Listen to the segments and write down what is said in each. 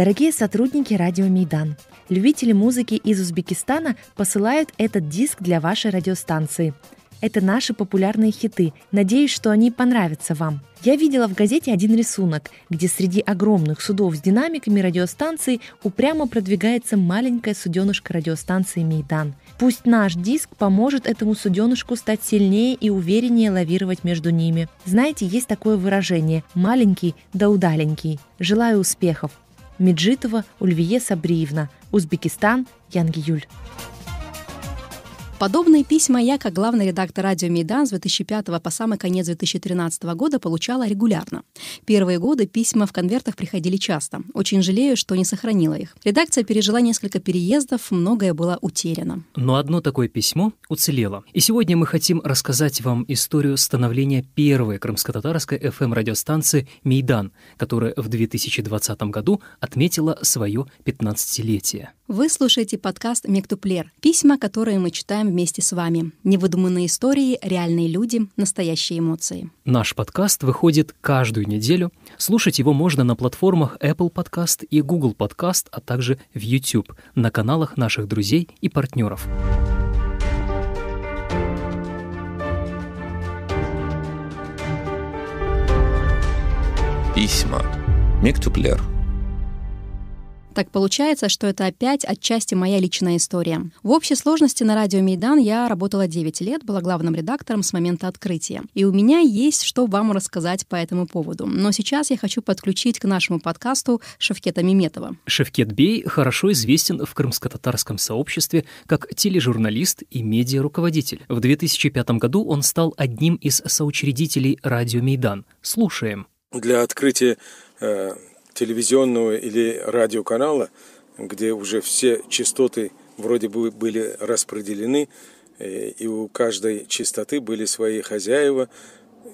Дорогие сотрудники радио Мейдан, любители музыки из Узбекистана посылают этот диск для вашей радиостанции. Это наши популярные хиты. Надеюсь, что они понравятся вам. Я видела в газете один рисунок, где среди огромных судов с динамиками радиостанций упрямо продвигается маленькая суденышка радиостанции Мейдан. Пусть наш диск поможет этому суденышку стать сильнее и увереннее лавировать между ними. Знаете, есть такое выражение «маленький да удаленький». Желаю успехов! Меджитова Ульвие Сабриевна, Узбекистан, Янгиюль. Подобные письма я, как главный редактор радио Мейдан с 2005 по самый конец 2013 года получала регулярно. Первые годы письма в конвертах приходили часто. Очень жалею, что не сохранила их. Редакция пережила несколько переездов, многое было утеряно. Но одно такое письмо уцелело. И сегодня мы хотим рассказать вам историю становления первой крымско-татарской FM-радиостанции эм «Мейдан», которая в 2020 году отметила свое 15-летие. Вы слушаете подкаст «Мектуплер» — письма, которые мы читаем вместе с вами. Невыдуманные истории, реальные люди, настоящие эмоции. Наш подкаст выходит каждую неделю. Слушать его можно на платформах Apple Podcast и Google Podcast, а также в YouTube, на каналах наших друзей и партнеров. Письма. Мектуплер. Так получается, что это опять отчасти моя личная история. В общей сложности на радио Мейдан я работала 9 лет, была главным редактором с момента открытия. И у меня есть что вам рассказать по этому поводу. Но сейчас я хочу подключить к нашему подкасту Шевкета Миметова. Шевкет Бей хорошо известен в крымско-татарском сообществе как тележурналист и медиаруководитель. В 2005 году он стал одним из соучредителей радио Мейдан. Слушаем. Для открытия э, телевизионного или радиоканала, где уже все частоты вроде бы были распределены, э, и у каждой частоты были свои хозяева.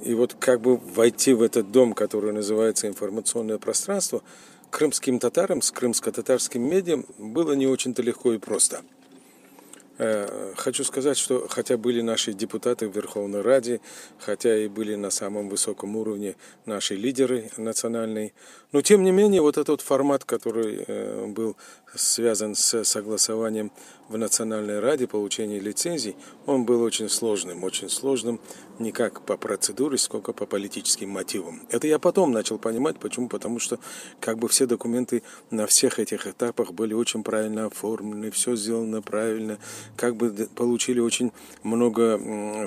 И вот как бы войти в этот дом, который называется информационное пространство, крымским татарам с крымско-татарским медиа было не очень-то легко и просто – Э, хочу сказать, что хотя были наши депутаты в Верховной Раде, хотя и были на самом высоком уровне наши лидеры национальные, но тем не менее вот этот формат, который э, был связан с согласованием в Национальной Раде получения лицензий, он был очень сложным, очень сложным не как по процедуре, сколько по политическим мотивам. Это я потом начал понимать, почему, потому что как бы все документы на всех этих этапах были очень правильно оформлены, все сделано правильно, как бы получили очень много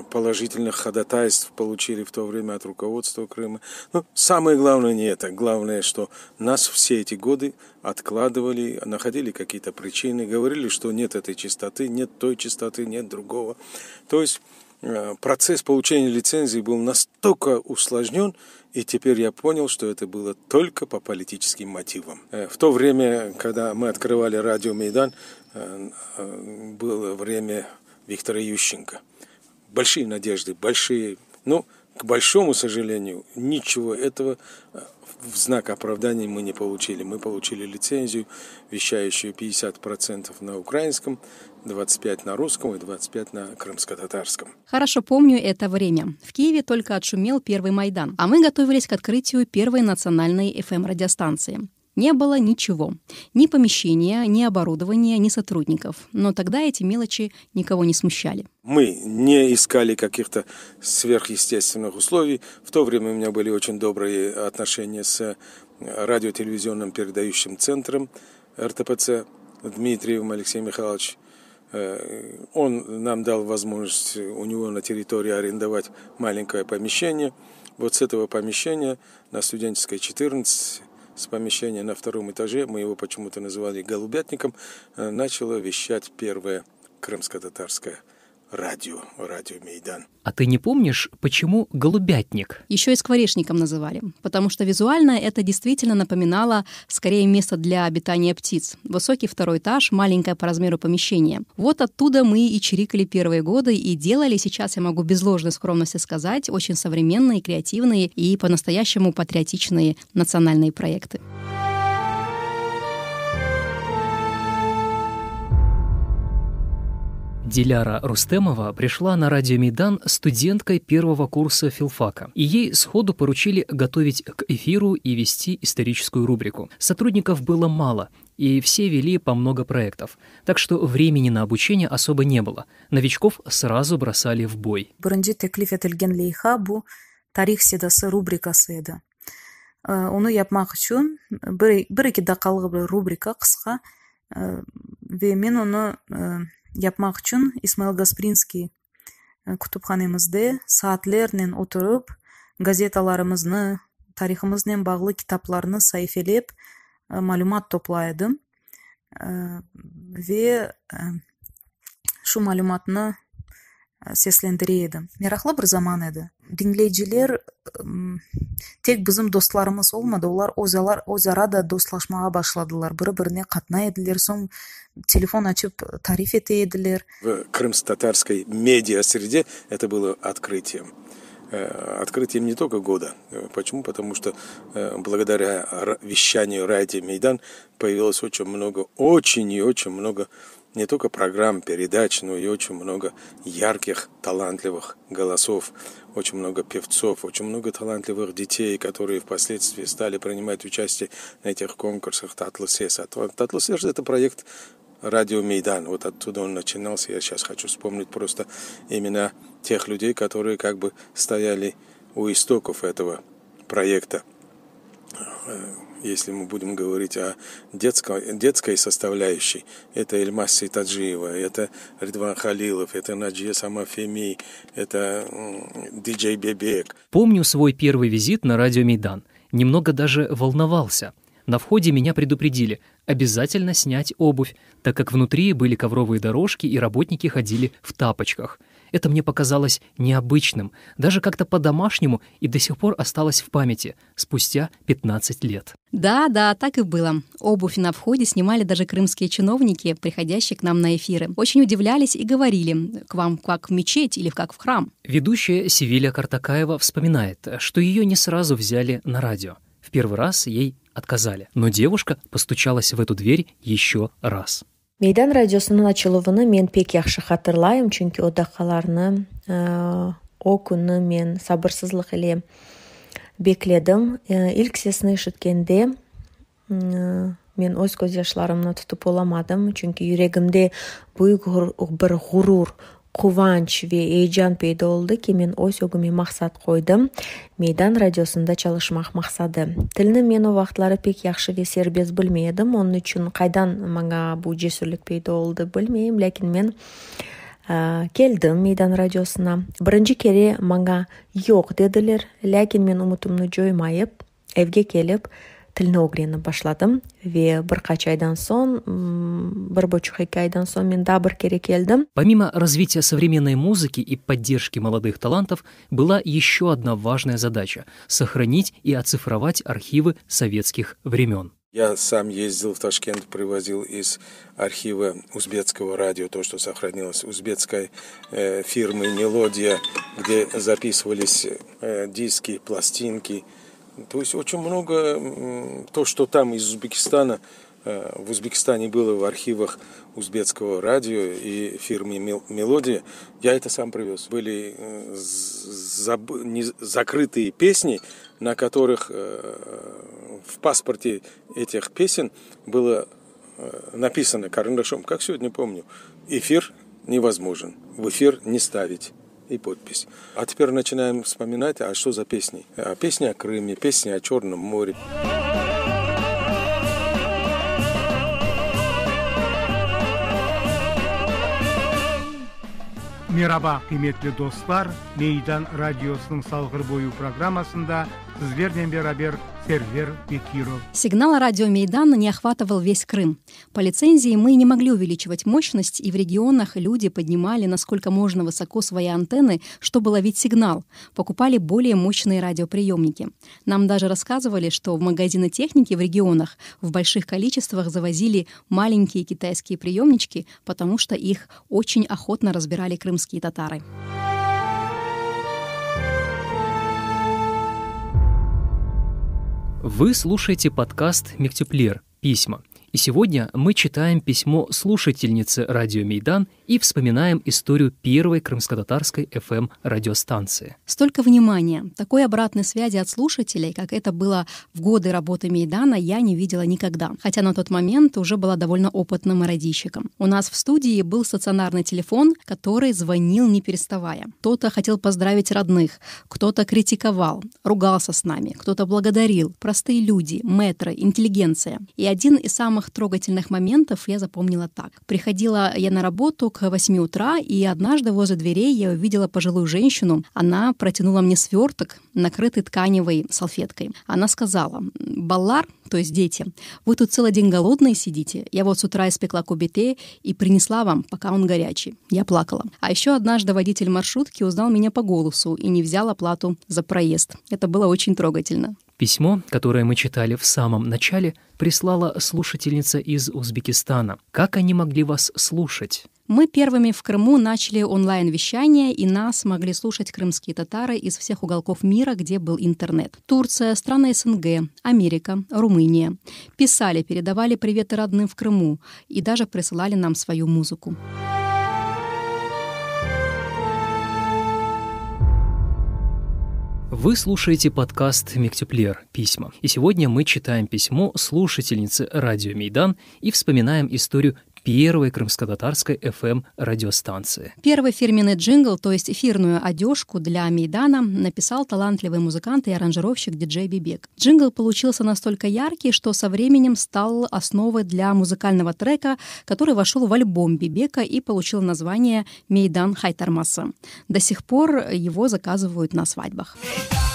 положительных ходатайств, получили в то время от руководства Крыма. Но ну, самое главное не это, главное, что нас все эти годы откладывали, находили какие-то причины, говорили, что нет этой чистоты, нет той чистоты, нет другого. То есть э, процесс получения лицензии был настолько усложнен, и теперь я понял, что это было только по политическим мотивам. Э, в то время, когда мы открывали радио Майдан, э, было время Виктора Ющенко. Большие надежды, большие, ну, к большому сожалению, ничего этого в знак оправдания мы не получили. Мы получили лицензию, вещающую 50% на украинском, 25 на русском и 25 на крымско-татарском. Хорошо помню это время. В Киеве только отшумел первый Майдан, а мы готовились к открытию первой национальной FM-радиостанции. Не было ничего. Ни помещения, ни оборудования, ни сотрудников. Но тогда эти мелочи никого не смущали. Мы не искали каких-то сверхъестественных условий. В то время у меня были очень добрые отношения с э, радиотелевизионным передающим центром РТПЦ Дмитриевым Алексеем Михайловичем. Э, он нам дал возможность у него на территории арендовать маленькое помещение. Вот с этого помещения на студенческой 14 с помещения на втором этаже, мы его почему-то называли голубятником, э, начало вещать первое крымско-татарское радио, радио Мейдан. А ты не помнишь, почему голубятник? Еще и скворечником называли, потому что визуально это действительно напоминало скорее место для обитания птиц. Высокий второй этаж, маленькое по размеру помещение. Вот оттуда мы и чирикали первые годы и делали, сейчас я могу без ложной скромности сказать, очень современные, креативные и по-настоящему патриотичные национальные проекты. Проекты. Диляра Рустемова пришла на радио Мейдан студенткой первого курса филфака, и ей сходу поручили готовить к эфиру и вести историческую рубрику. Сотрудников было мало, и все вели по много проектов, так что времени на обучение особо не было. Новичков сразу бросали в бой. Бурандите клифетельген лейхабу, тарих седасы э, рубрика седа. Уну япмак үчүн бир эки дакалык бир рубрика кыска, мен уну япмақ үшін исмаил гаспринский күтупханемызде саатлернен отырып газеталарымызны тарихымызнен баглы китапларны сайфелеп маалымат топлайдым ә, ве шу маалыматны seslentireydi meraklı bir zaman edi dingleyiciler tek bizim dostlarımız olmadı ular o'zalar o'zaro da do'stlashmaga boshladilar biri birine qatnaydilar so'ng telefon ochib tarif etadilar в крымско-татарской медиа среде это было открытием открытием не только года. Почему? Потому что благодаря вещанию Райди Мейдан появилось очень много, очень и очень много не только программ, передач, но и очень много ярких, талантливых голосов, очень много певцов, очень много талантливых детей, которые впоследствии стали принимать участие на этих конкурсах Татлсеса. А Татлсес – это проект радио Мейдан. Вот оттуда он начинался. Я сейчас хочу вспомнить просто имена тех людей, которые как бы стояли у истоков этого проекта э, если мы будем говорить о детской, детской составляющей, это Эльмас Ситаджиева, это Ридван Халилов, это Наджия Самафеми, это диджей Бебек. Помню свой первый визит на радио Мейдан. Немного даже волновался. На входе меня предупредили – обязательно снять обувь, так как внутри были ковровые дорожки и работники ходили в тапочках – это мне показалось необычным, даже как-то по-домашнему и до сих пор осталось в памяти спустя 15 лет. Да, да, так и было. Обувь на входе снимали даже крымские чиновники, приходящие к нам на эфиры. Очень удивлялись и говорили, к вам как в мечеть или как в храм. Ведущая Севилья Картакаева вспоминает, что ее не сразу взяли на радио. В первый раз ей отказали. Но девушка постучалась в эту дверь еще раз. Мейдан радиосунун ачылуыны мен пек яхшы хатырлайым, чөнки ода каларны э, о күнне мен сабырсызлык элем. Бекледім. ilk сесін ә, мен өз көз тұтып оламадым чүнки жүрегімде бүйүк бір ғұрур, қуванч ве эйжан пейда болды ки мен өз өгіме мақсат қойдым. мейдан радиосында чалышмақ мақсады. тілні мен о вақытлары пек жакшы ве сербез білмедім Онын үшін үчүн қайдан маңа бұл жесүрлік пейда болды білмеймін мен keldim meydan radiosuna birinchi kere manga yo'q dedilar lekin men umidimni jo'ymayib evga kelib tilni o'rganib boshladim va bir qancha oydan so'ng bir buçuk ikki oydan so'ng men dabr kere keldim помимо развития современной музыки и поддержки молодых талантов была еще одна важная задача сохранить и оцифровать архивы советских времен я сам ездил в Ташкент, привозил из архива узбекского радио, то, что сохранилось, узбекской э, фирмы «Мелодия», где записывались э, диски, пластинки. То есть очень много, э, то, что там из Узбекистана – Э, в Узбекистане было в архивах узбекского радио и фирмы «Мелодия». Я это сам привез. Были э, заб... не... закрытые песни, на которых э, в паспорте этих песен было написано карандашом, как сегодня помню, «Эфир невозможен, в эфир не ставить» и подпись. А теперь начинаем вспоминать, а что за песни? А песни о Крыме, песни о Черном море. мераба қиметті достар мейдан радиосының салғыр бою программасында Звердембер-Абер, Сервер и Киров. Сигнал радио Мейдана не охватывал весь Крым. По лицензии мы не могли увеличивать мощность, и в регионах люди поднимали насколько можно высоко свои антенны, чтобы ловить сигнал. Покупали более мощные радиоприемники. Нам даже рассказывали, что в магазины техники в регионах в больших количествах завозили маленькие китайские приемнички, потому что их очень охотно разбирали крымские татары. Вы слушаете подкаст «Мектюплир. Письма». И сегодня мы читаем письмо слушательницы радио Мейдан и вспоминаем историю первой крымско-татарской FM-радиостанции. Эм Столько внимания, такой обратной связи от слушателей, как это было в годы работы Мейдана, я не видела никогда, хотя на тот момент уже была довольно опытным радищиком. У нас в студии был стационарный телефон, который звонил не переставая. Кто-то хотел поздравить родных, кто-то критиковал, ругался с нами, кто-то благодарил. Простые люди, метры, интеллигенция. И один из самых трогательных моментов я запомнила так. Приходила я на работу к к 8 утра, и однажды возле дверей я увидела пожилую женщину. Она протянула мне сверток, накрытый тканевой салфеткой. Она сказала, «Баллар, то есть дети, вы тут целый день голодные сидите. Я вот с утра испекла кубите и принесла вам, пока он горячий. Я плакала. А еще однажды водитель маршрутки узнал меня по голосу и не взял оплату за проезд. Это было очень трогательно. Письмо, которое мы читали в самом начале, прислала слушательница из Узбекистана. Как они могли вас слушать? Мы первыми в Крыму начали онлайн-вещание, и нас могли слушать крымские татары из всех уголков мира, где был интернет. Турция, страны СНГ, Америка, Румыния. Писали, передавали приветы родным в Крыму и даже присылали нам свою музыку. Вы слушаете подкаст «Мектюплер. Письма». И сегодня мы читаем письмо слушательницы радио Мейдан и вспоминаем историю первой крымско-татарской FM-радиостанции. Эм Первый фирменный джингл, то есть эфирную одежку для Мейдана, написал талантливый музыкант и аранжировщик диджей Бибек. Джингл получился настолько яркий, что со временем стал основой для музыкального трека, который вошел в альбом Бибека и получил название «Мейдан Хайтармаса». До сих пор его заказывают на свадьбах. Мейдан!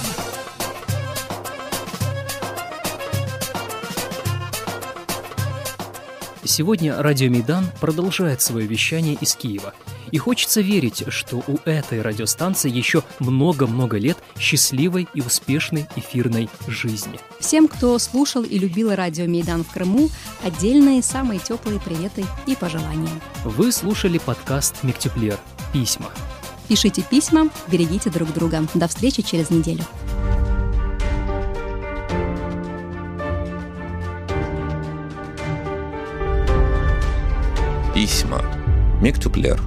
Сегодня радио Мейдан продолжает свое вещание из Киева. И хочется верить, что у этой радиостанции еще много-много лет счастливой и успешной эфирной жизни. Всем, кто слушал и любил радио Мейдан в Крыму, отдельные самые теплые приветы и пожелания. Вы слушали подкаст «Мектеплер. Письма». Пишите письма, берегите друг друга. До встречи через неделю. письма. Мектюклер.